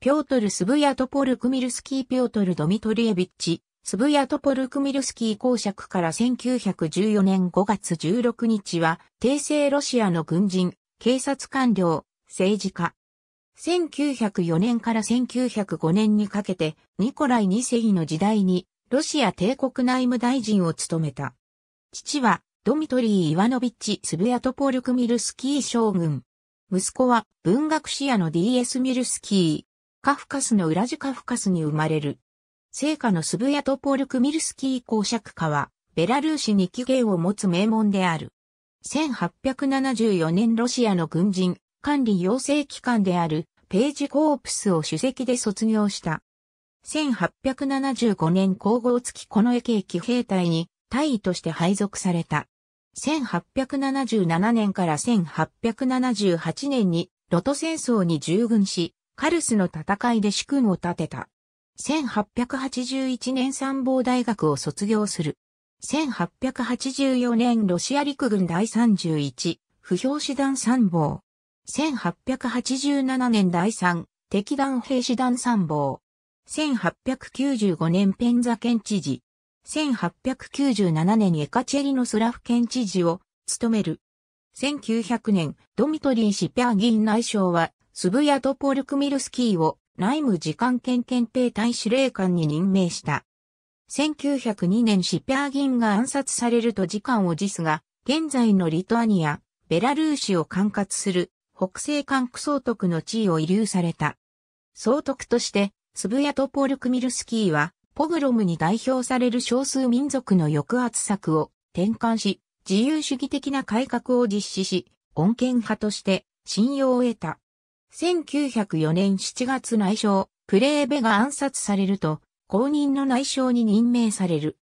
ピョートル・スブヤトポルクミルスキー・ピョートル・ドミトリエビッチ、スブヤトポルクミルスキー公爵から1914年5月16日は、帝政ロシアの軍人、警察官僚、政治家。1904年から1905年にかけて、ニコライ二世の時代に、ロシア帝国内務大臣を務めた。父は、ドミトリー・イワノビッチ・スブヤトポルクミルスキー将軍。息子は、文学士屋の DS ミルスキカフカスのウラジカフカスに生まれる。聖火のスブヤトポルクミルスキー公爵家は、ベラルーシに起源を持つ名門である。1874年ロシアの軍人、管理養成機関である、ページコープスを主席で卒業した。1875年皇后付きこの駅駅兵隊に、大尉として配属された。1877年から1878年に、ロト戦争に従軍し、カルスの戦いで主君を立てた。1881年参謀大学を卒業する。1884年ロシア陸軍第31、不評師団参謀。1887年第3、敵団兵士団参謀。1895年ペンザ県知事。1897年エカチェリノスラフ県知事を務める。1900年、ドミトリー・シペアギン内相はスブヤトポルクミルスキーを内務次官権検定大司令官に任命した。1902年シピャーギンが暗殺されると時間を辞すが、現在のリトアニア、ベラルーシを管轄する北西管区総督の地位を遺留された。総督として、スブヤトポルクミルスキーは、ポグロムに代表される少数民族の抑圧策を転換し、自由主義的な改革を実施し、穏健派として信用を得た。1904年7月内相、プレーベが暗殺されると、後任の内相に任命される。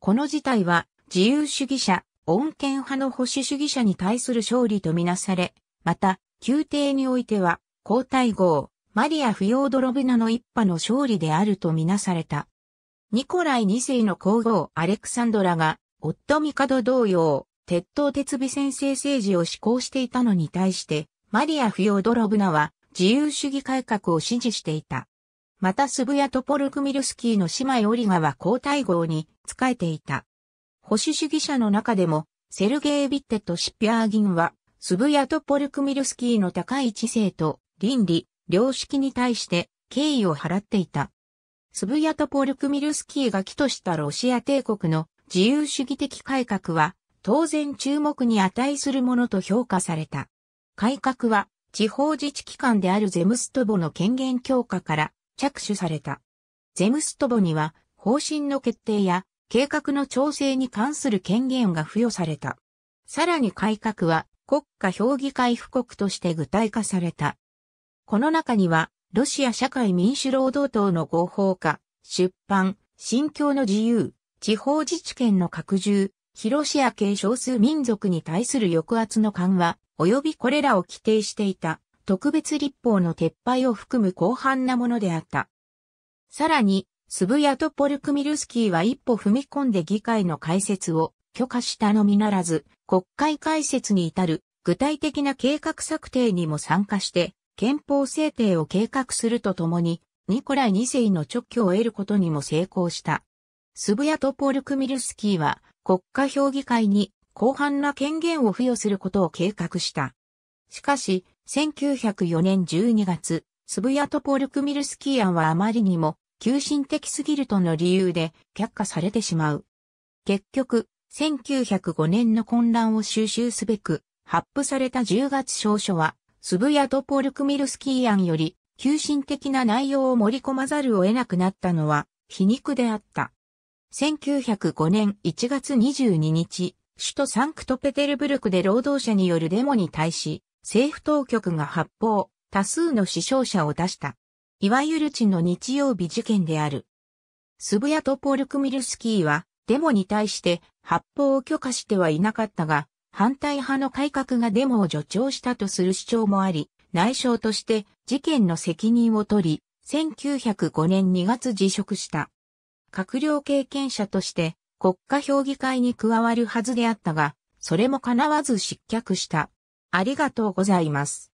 この事態は、自由主義者、穏健派の保守主義者に対する勝利とみなされ、また、宮廷においては、皇太后、マリア・フィオードロブナの一派の勝利であるとみなされた。ニコライ2世の皇后アレクサンドラが、夫ミカド同様、鉄頭鉄尾先生政治を施行していたのに対して、マリア・フィオドロブナは自由主義改革を支持していた。またスブヤトポルクミルスキーの姉妹オリガは皇太后に仕えていた。保守主義者の中でも、セルゲイ・ビッテとシピアーギンは、スブヤトポルクミルスキーの高い知性と倫理、良識に対して敬意を払っていた。スブヤトポルクミルスキーが起としたロシア帝国の自由主義的改革は、当然注目に値するものと評価された。改革は地方自治機関であるゼムストボの権限強化から着手された。ゼムストボには方針の決定や計画の調整に関する権限が付与された。さらに改革は国家評議会布告として具体化された。この中には、ロシア社会民主労働党の合法化、出版、信教の自由、地方自治権の拡充、広シア系少数民族に対する抑圧の緩和、及びこれらを規定していた特別立法の撤廃を含む広範なものであった。さらに、スブヤとポルクミルスキーは一歩踏み込んで議会の開設を許可したのみならず、国会開設に至る具体的な計画策定にも参加して、憲法制定を計画するとともに、ニコライ2世の直挙を得ることにも成功した。スブヤとポル・クミルスキーは国家評議会に広範な権限を付与することを計画した。しかし、1904年12月、スブヤトポルクミルスキー案はあまりにも、急進的すぎるとの理由で却下されてしまう。結局、1905年の混乱を収集すべく、発布された10月証書は、スブヤトポルクミルスキー案より、急進的な内容を盛り込まざるを得なくなったのは、皮肉であった。1905年1月22日、首都サンクトペテルブルクで労働者によるデモに対し、政府当局が発砲、多数の死傷者を出した。いわゆる地の日曜日事件である。スブヤトポルクミルスキーは、デモに対して発砲を許可してはいなかったが、反対派の改革がデモを助長したとする主張もあり、内相として事件の責任を取り、1905年2月辞職した。閣僚経験者として国家評議会に加わるはずであったが、それも叶わず失脚した。ありがとうございます。